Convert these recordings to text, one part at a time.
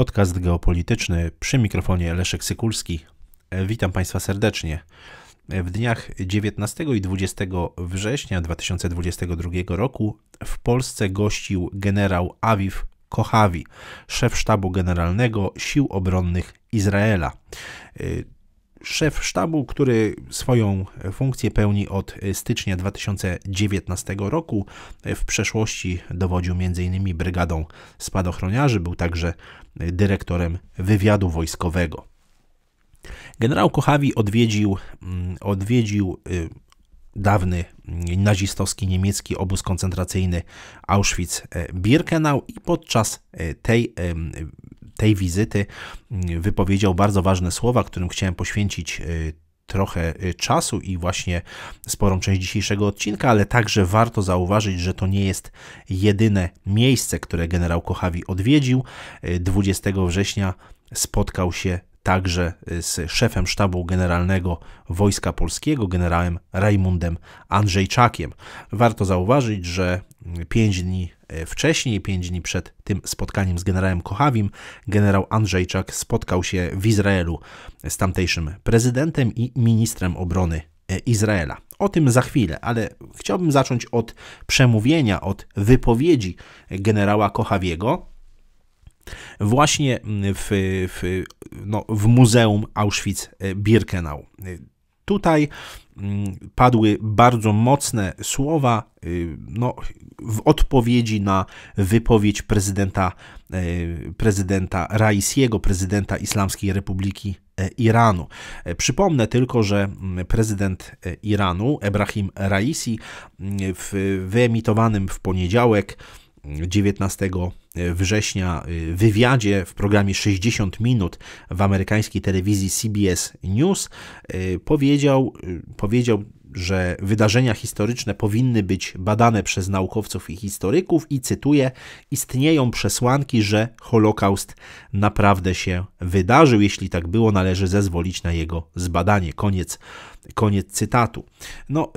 Podcast geopolityczny przy mikrofonie Leszek Sykulski. Witam Państwa serdecznie. W dniach 19 i 20 września 2022 roku w Polsce gościł generał Aviv Kochawi, szef sztabu generalnego Sił Obronnych Izraela. Szef sztabu, który swoją funkcję pełni od stycznia 2019 roku, w przeszłości dowodził m.in. brygadą spadochroniarzy, był także dyrektorem wywiadu wojskowego. Generał Kochawi odwiedził, mm, odwiedził y, dawny nazistowski niemiecki obóz koncentracyjny Auschwitz-Birkenau i podczas tej tej wizyty mm, wypowiedział bardzo ważne słowa, którym chciałem poświęcić y, trochę y, czasu i właśnie sporą część dzisiejszego odcinka, ale także warto zauważyć, że to nie jest jedyne miejsce, które generał Kochawi odwiedził. 20 y, września spotkał się także z szefem sztabu generalnego Wojska Polskiego, generałem Rajmundem Andrzejczakiem. Warto zauważyć, że mm, pięć dni E, wcześniej, pięć dni przed tym spotkaniem z generałem Kochawim, generał Andrzejczak spotkał się w Izraelu z tamtejszym prezydentem i ministrem obrony e, Izraela. O tym za chwilę, ale chciałbym zacząć od przemówienia, od wypowiedzi generała Kochawiego, właśnie mm, w, w, no, w Muzeum Auschwitz-Birkenau. E, tutaj Mm, padły bardzo mocne słowa y, no, w odpowiedzi na wypowiedź prezydenta, e, prezydenta Raisiego, prezydenta Islamskiej Republiki e, Iranu. E, przypomnę tylko, że mm, prezydent Iranu, Ebrahim Raisi, mm, w wyemitowanym w poniedziałek 19 e, września e, wywiadzie w programie 60 minut w amerykańskiej telewizji CBS News e, powiedział, powiedział że wydarzenia historyczne powinny być badane przez naukowców i historyków i cytuję: Istnieją przesłanki, że Holokaust naprawdę się wydarzył. Jeśli tak było, należy zezwolić na jego zbadanie. Koniec, koniec cytatu. No,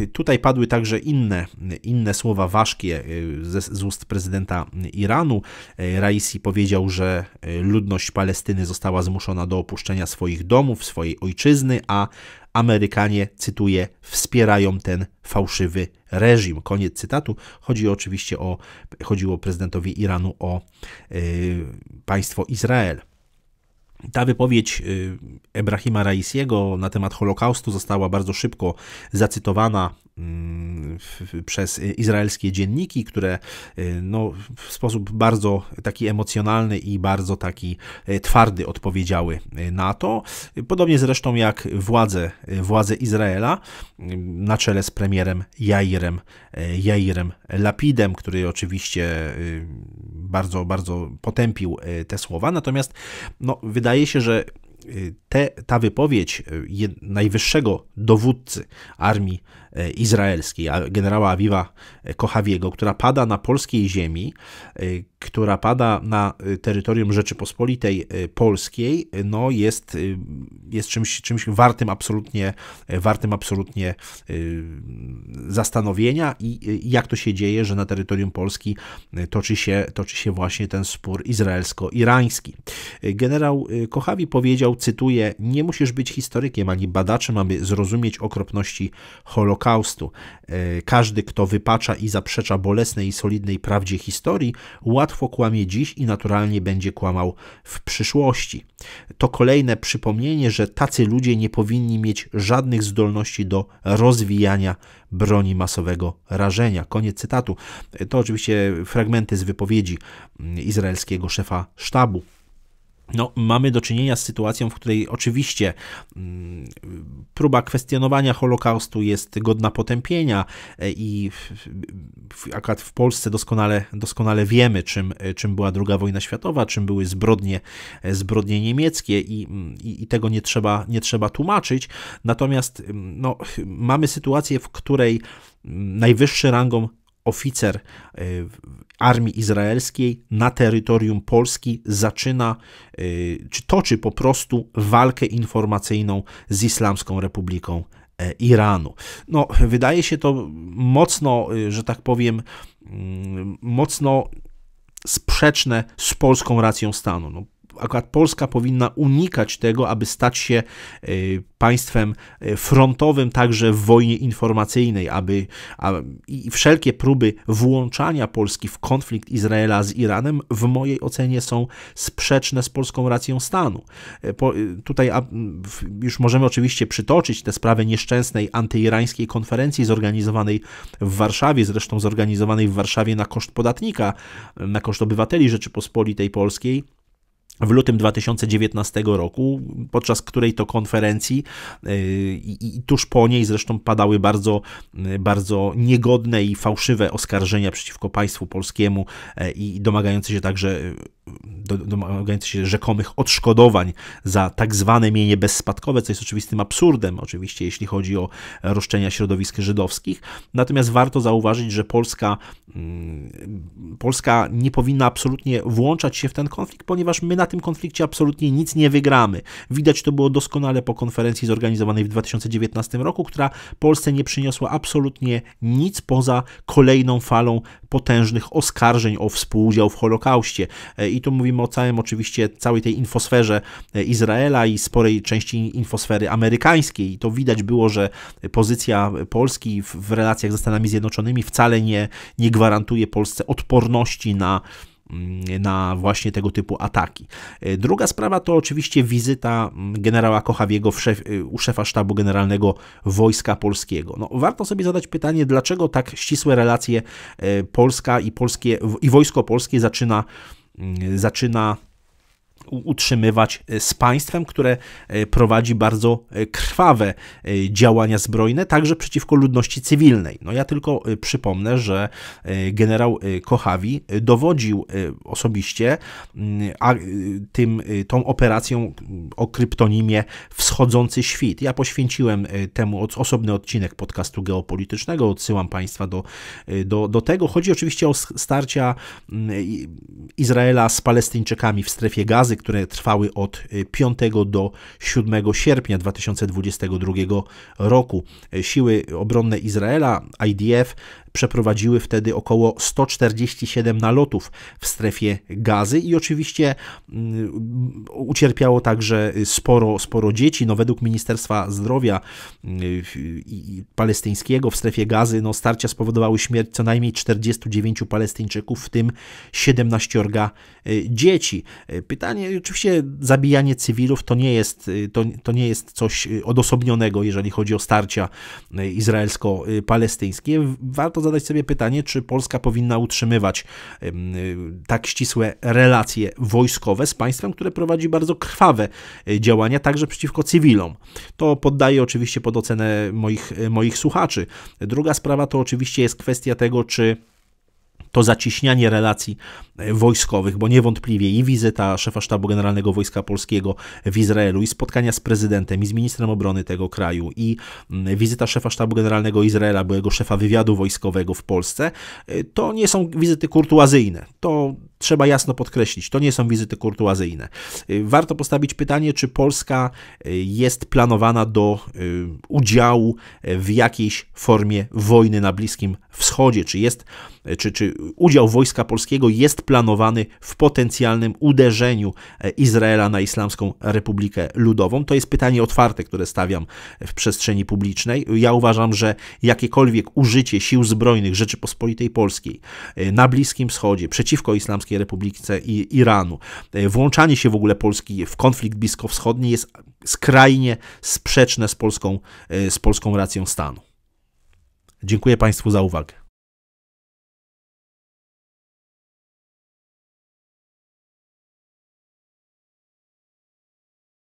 y, tutaj padły także inne, inne słowa ważkie y, z, z ust prezydenta Iranu. Y, Raisi powiedział, że ludność Palestyny została zmuszona do opuszczenia swoich domów, swojej ojczyzny, a Amerykanie, cytuję, wspierają ten fałszywy reżim. Koniec cytatu. Chodzi oczywiście o, chodziło prezydentowi Iranu o y, państwo Izrael. Ta wypowiedź y, Ebrahima Raisiego na temat Holokaustu została bardzo szybko zacytowana przez izraelskie dzienniki, które y, no, w sposób bardzo taki emocjonalny i bardzo taki y, twardy odpowiedziały y, na to. Podobnie zresztą jak władze, władze Izraela na czele z premierem Jairem, Jairem Lapidem, który oczywiście bardzo, bardzo potępił te słowa. Natomiast no, wydaje się, że Y, te, ta wypowiedź y, najwyższego dowódcy armii y, izraelskiej, generała Awiwa Kochawiego, która pada na polskiej ziemi, która pada na terytorium Rzeczypospolitej Polskiej, no jest, jest czymś, czymś wartym absolutnie, wartym absolutnie zastanowienia i jak to się dzieje, że na terytorium Polski toczy się, toczy się właśnie ten spór izraelsko-irański. Generał Kochawi powiedział cytuję: Nie musisz być historykiem ani badaczem, aby zrozumieć okropności Holokaustu. E, każdy, kto wypacza i zaprzecza bolesnej i solidnej prawdzie historii, łatwo kłamie dziś i naturalnie będzie kłamał w przyszłości. To kolejne przypomnienie, że tacy ludzie nie powinni mieć żadnych zdolności do rozwijania broni masowego rażenia. Koniec cytatu. E, to oczywiście fragmenty z wypowiedzi mm, izraelskiego szefa sztabu no, mamy do czynienia z sytuacją, w której oczywiście mm, próba kwestionowania Holokaustu jest godna potępienia e, i w, akurat w Polsce doskonale, doskonale wiemy, czym, e, czym była II wojna światowa, czym były zbrodnie, e, zbrodnie niemieckie i, mm, i, i tego nie trzeba, nie trzeba tłumaczyć. Natomiast mm, no, mamy sytuację, w której najwyższy rangą oficer e, armii izraelskiej na terytorium Polski zaczyna, e, czy toczy po prostu walkę informacyjną z Islamską Republiką e, Iranu. No, wydaje się to mocno, że tak powiem, mm, mocno sprzeczne z polską racją stanu. No, akurat Polska powinna unikać tego, aby stać się e, państwem e, frontowym także w wojnie informacyjnej, aby i wszelkie próby włączania Polski w konflikt Izraela z Iranem w mojej ocenie są sprzeczne z polską racją stanu. E, po, tutaj a, już możemy oczywiście przytoczyć tę sprawę nieszczęsnej antyirańskiej konferencji zorganizowanej w Warszawie, zresztą zorganizowanej w Warszawie na koszt podatnika, na koszt obywateli Rzeczypospolitej Polskiej, w lutym 2019 roku, podczas której to konferencji e, i, tuż po niej zresztą padały bardzo, e, bardzo niegodne i fałszywe oskarżenia przeciwko państwu polskiemu e, i domagające się także domagający się rzekomych odszkodowań za tak zwane mienie bezspadkowe, co jest oczywistym absurdem, oczywiście, jeśli chodzi o roszczenia środowisk żydowskich. Natomiast warto zauważyć, że Polska, mm, Polska nie powinna absolutnie włączać się w ten konflikt, ponieważ my na tym konflikcie absolutnie nic nie wygramy. Widać to było doskonale po konferencji zorganizowanej w 2019 roku, która Polsce nie przyniosła absolutnie nic poza kolejną falą potężnych oskarżeń o współudział w Holokauście. E, I tu mówimy o całym, oczywiście, całej tej infosferze e, Izraela i sporej części infosfery amerykańskiej. I to widać było, że pozycja Polski w relacjach ze Stanami Zjednoczonymi wcale nie, nie gwarantuje Polsce odporności na Mm, na właśnie tego typu ataki. E, druga sprawa to oczywiście wizyta mm, generała Kochawiego szef, y, u szefa sztabu generalnego Wojska Polskiego. No, warto sobie zadać pytanie, dlaczego tak ścisłe relacje e, Polska i, polskie, i wojsko polskie zaczyna mm, zaczyna utrzymywać e, z państwem, które e, prowadzi bardzo e, krwawe działania zbrojne, także przeciwko ludności cywilnej. No ja tylko przypomnę, że generał Kochawi dowodził osobiście mm, tym, tą operacją mm, o kryptonimie Wschodzący Świt. Ja poświęciłem temu osobny odcinek podcastu geopolitycznego, odsyłam Państwa do, do, do tego. Chodzi oczywiście o starcia mm, Izraela z Palestyńczykami w strefie gazy, które trwały od 5 e, do 7 sierpnia 2022 roku. E, siły obronne Izraela, IDF, przeprowadziły wtedy około 147 nalotów w strefie gazy i oczywiście mm, ucierpiało także y, sporo, sporo dzieci. No, według Ministerstwa Zdrowia y, Palestyńskiego w strefie gazy no, starcia spowodowały śmierć co najmniej 49 Palestyńczyków, w tym 17 y, dzieci. Pytanie, oczywiście zabijanie cywilów to nie jest, to, to nie jest coś odosobnionego, jeżeli chodzi o starcia izraelsko-palestyńskie. Warto zadać sobie pytanie, czy Polska powinna utrzymywać tak ścisłe relacje wojskowe z państwem, które prowadzi prowadzi bardzo krwawe e, działania, także przeciwko cywilom. To poddaję oczywiście pod ocenę moich, e, moich słuchaczy. Druga sprawa to oczywiście jest kwestia tego, czy to zaciśnianie relacji e, wojskowych, bo niewątpliwie i wizyta szefa sztabu generalnego Wojska Polskiego w Izraelu, i spotkania z prezydentem, i z ministrem obrony tego kraju, i mm, wizyta szefa sztabu generalnego Izraela, byłego szefa wywiadu wojskowego w Polsce, to nie są wizyty kurtuazyjne. To trzeba jasno podkreślić, to nie są wizyty kurtuazyjne. Y, warto postawić pytanie, czy Polska y, jest planowana do y, udziału w jakiejś formie wojny na Bliskim Wschodzie, czy, jest, czy, czy udział wojska polskiego jest planowany w potencjalnym uderzeniu Izraela na Islamską Republikę Ludową. To jest pytanie otwarte, które stawiam w przestrzeni publicznej. Ja uważam, że jakiekolwiek użycie sił zbrojnych Rzeczypospolitej Polskiej na Bliskim Wschodzie przeciwko islamskiej Islamskiej Republice Iranu. E, włączanie się w ogóle Polski w konflikt bliskowschodni jest skrajnie sprzeczne z polską, e, z polską racją stanu. Dziękuję Państwu za uwagę.